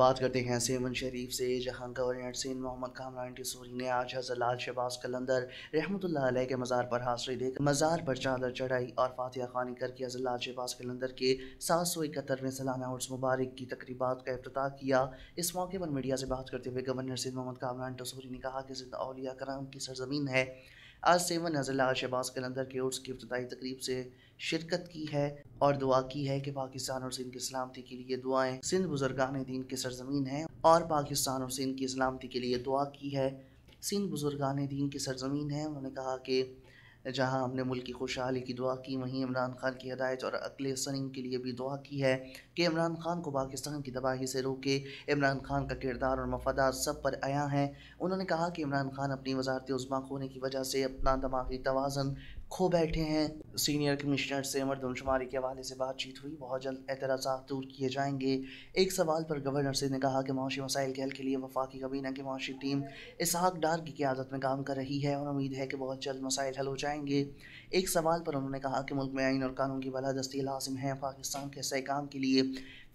बात करते हैं सेमन शरीफ से जहां गवर्नर सेन मोहम्मद कामरान टिसोरी ने आज हजरलाल शहबाज कलंदर रहमत के मज़ार पर हाजिरी देख मज़ार पर चादर चढ़ाई और फातिया खानी करके हजरलाल शहबाज कलंदर के सात सौ इकहत्तरवें सालाना उर्स मुबारक की तकरीबा का अफ्त किया इस मौके पर मीडिया से बात करते हुए गवर्नर सेन मोहम्मद कामरान टसूरी ने कहा कि जिंदा अलिया कराम की सरजमीन है आज सेवन नज़ला शहबाज कलंदर के उर्स की इब्तदाई तकरीब से शिरकत की है और दुआ की है कि पाकिस्तान और सिंध की सलामती के लिए दुआएं सिंध बुजुर्गान दीन की सरजमीन हैं और पाकिस्तान और सिंध की सलामती के लिए दुआ की है सिंध बुजुर्गान दीन की सरजमीन है उन्होंने कहा कि जहां हमने मुल्क की खुशहाली की दुआ की वहीं इमरान खान की हदायत और अकले सनिंग के लिए भी दुआ की है कि इमरान खान को पाकिस्तान की तबाही से रोके इमरान खान का किरदार और मफादार सब पर आया है उन्होंने कहा कि इमरान खान अपनी वजारत उस्मा खोने की वजह से अपना दमागी तोज़न खो बैठे हैं सीनियर कमिश्नर से मरदमशुमारी के हवाले से बातचीत हुई बहुत जल्द एतराज़ा दूर किए जाएंगे एक सवाल पर गवर्नर से ने कहा कि माशी मसाइल के हल के लिए वफाकी कबीना की माशी टीम इसहाक डार की क्यादत में काम कर रही है और उम्मीद है कि बहुत जल्द मसाइल हल हो जाएंगे एक सवाल पर उन्होंने कहा कि मुल्क में आइन और कानून की बलादस्ती लाजिम है पाकिस्तान के काम के लिए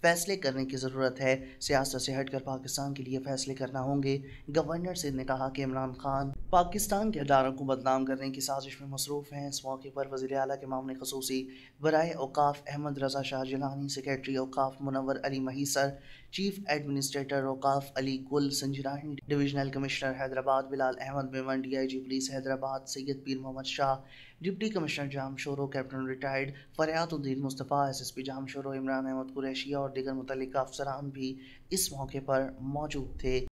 फैसले करने की ज़रूरत है सियासत से हटकर पाकिस्तान के लिए फैसले करना होंगे गवर्नर सिंध ने कहा कि इमरान खान पाकिस्तान के अदारों को बदनाम करने की साजिश में मसरूफ़ हैं हैं इस मौके पर वजीर अली के मामले खसूसी बरए अवकाफ़ अहमद रजा शाह जिलानी सेक्रेटरी अवकाफ़ मुनवर अली महीसर चीफ एडमिनिस्ट्रेटर अवकाफ़ Ali Gul Sanjrani divisional commissioner Hyderabad Bilal Ahmed Memon D I G police Hyderabad Syed Pir Mohammad Shah deputy commissioner Jam Shoro captain retired फ़रियातुद्दीन Mustafa S S P Jam Shoro Imran Ahmed कुरैशिया और दिगर मुतल अफसरान भी इस मौके पर मौजूद थे